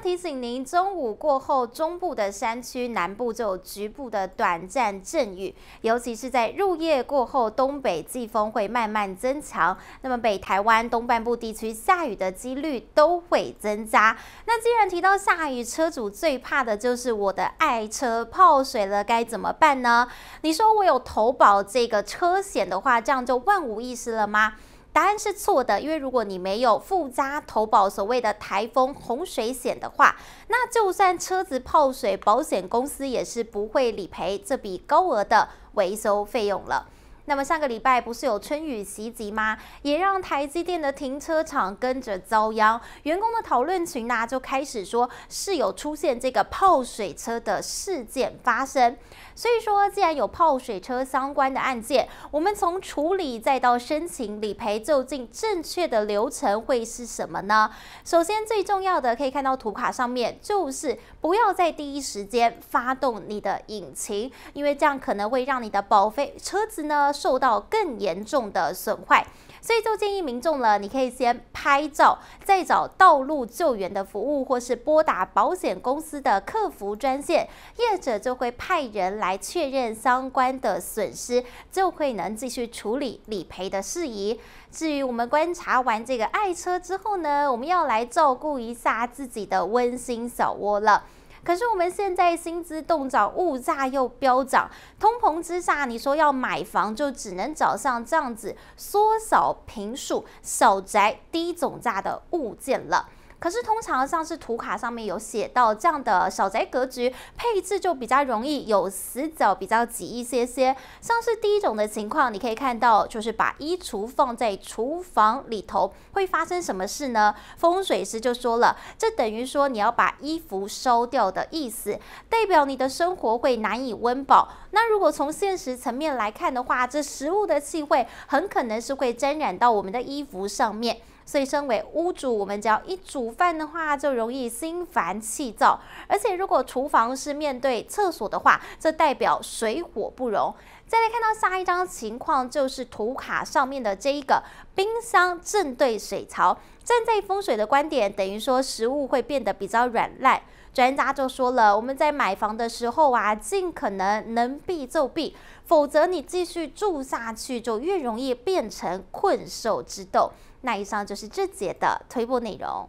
提醒您，中午过后，中部的山区、南部就有局部的短暂阵雨，尤其是在入夜过后，东北季风会慢慢增强，那么北台湾东半部地区下雨的几率都会增加。那既然提到下雨，车主最怕的就是我的爱车泡水了，该怎么办呢？你说我有投保这个车险的话，这样就万无一失了吗？答案是错的，因为如果你没有附加投保所谓的台风洪水险的话，那就算车子泡水，保险公司也是不会理赔这笔高额的维修费用了。那么上个礼拜不是有春雨袭击吗？也让台积电的停车场跟着遭殃，员工的讨论群呢，就开始说是有出现这个泡水车的事件发生。所以说，既然有泡水车相关的案件，我们从处理再到申请理赔，究竟正确的流程会是什么呢？首先最重要的，可以看到图卡上面就是不要在第一时间发动你的引擎，因为这样可能会让你的保费车子呢。受到更严重的损坏，所以就建议民众呢，你可以先拍照，再找道路救援的服务，或是拨打保险公司的客服专线，业者就会派人来确认相关的损失，就会能继续处理理赔的事宜。至于我们观察完这个爱车之后呢，我们要来照顾一下自己的温馨小窝了。可是我们现在薪资动涨，物价又飙涨，通膨之下，你说要买房就只能找像这样子缩小平数、小宅、低总价的物件了。可是通常像是图卡上面有写到这样的小宅格局配置就比较容易有死角，比较挤一些些。像是第一种的情况，你可以看到就是把衣橱放在厨房里头，会发生什么事呢？风水师就说了，这等于说你要把衣服烧掉的意思，代表你的生活会难以温饱。那如果从现实层面来看的话，这食物的气味很可能是会沾染到我们的衣服上面。所以，身为屋主，我们只要一煮饭的话，就容易心烦气躁。而且，如果厨房是面对厕所的话，这代表水火不容。再来看到下一张情况，就是图卡上面的这一个冰箱正对水槽。站在风水的观点，等于说食物会变得比较软烂。专家就说了，我们在买房的时候啊，尽可能能避就避，否则你继续住下去，就越容易变成困兽之斗。那以上就是这节的推波内容。